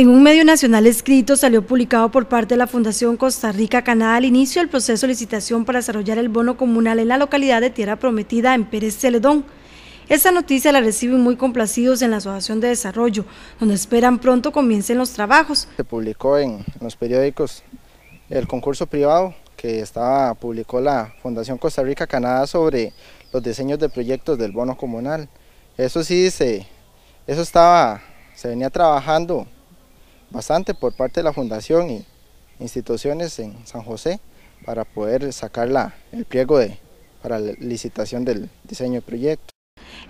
En un medio nacional escrito salió publicado por parte de la Fundación Costa Rica Canadá al inicio del proceso de licitación para desarrollar el bono comunal en la localidad de Tierra Prometida en Pérez Celedón. Esta noticia la reciben muy complacidos en la Asociación de Desarrollo, donde esperan pronto comiencen los trabajos. Se publicó en los periódicos el concurso privado que estaba, publicó la Fundación Costa Rica Canadá sobre los diseños de proyectos del bono comunal. Eso sí, se, eso estaba, se venía trabajando bastante por parte de la Fundación y instituciones en San José para poder sacar la, el pliego de, para la licitación del diseño del proyecto.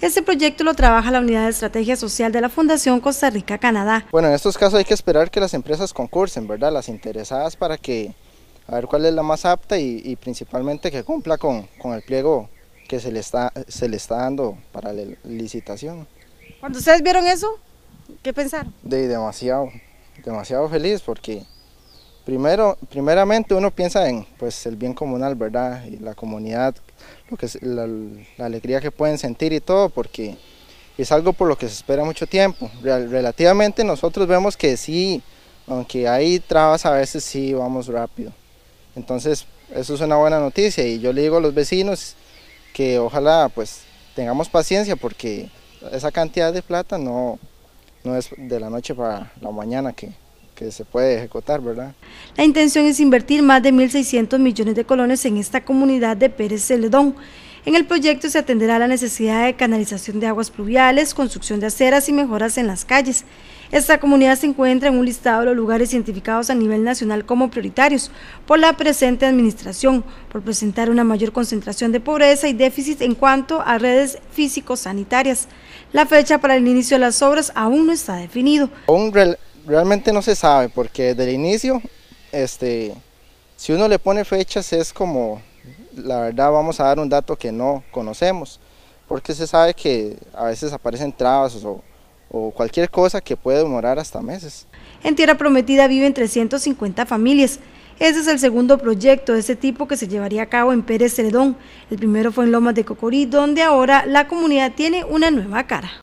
Este proyecto lo trabaja la Unidad de Estrategia Social de la Fundación Costa Rica-Canadá. Bueno, en estos casos hay que esperar que las empresas concursen, ¿verdad? Las interesadas para que, a ver cuál es la más apta y, principalmente que cumpla con, el pliego que se le, está, se le está dando para la licitación. Cuando ustedes vieron eso, ¿qué pensaron? De demasiado demasiado feliz porque primero, primeramente uno piensa en pues, el bien comunal, ¿verdad? Y la comunidad, lo que la, la, alegría que pueden sentir y todo, porque es algo por lo que se espera mucho tiempo. relativamente nosotros vemos que sí, aunque hay trabas a veces sí vamos rápido. Entonces, eso es una buena noticia y yo le digo a los vecinos que ojalá pues tengamos paciencia porque esa cantidad de plata no, no es de la noche para la mañana que, se puede ejecutar, ¿verdad? La intención es invertir más de 1.600 millones de colones en esta comunidad de Pérez Celedón. En el proyecto se atenderá la necesidad de canalización de aguas pluviales, construcción de aceras y mejoras en las calles. Esta comunidad se encuentra en un listado de los lugares identificados a nivel nacional como prioritarios por la presente administración, por presentar una mayor concentración de pobreza y déficit en cuanto a redes físico-sanitarias. La fecha para el inicio de las obras aún no está definido. Aún realmente no se sabe porque desde el inicio, este, si uno le pone fechas es como, la verdad vamos a dar un dato que no conocemos, porque se sabe que a veces aparecen trabas o, o cualquier cosa que puede demorar hasta meses. En Tierra Prometida viven 350 familias. Ese es el segundo proyecto de este tipo que se llevaría a cabo en Pérez Ceredón. El primero fue en Lomas de Cocorí, donde ahora la comunidad tiene una nueva cara.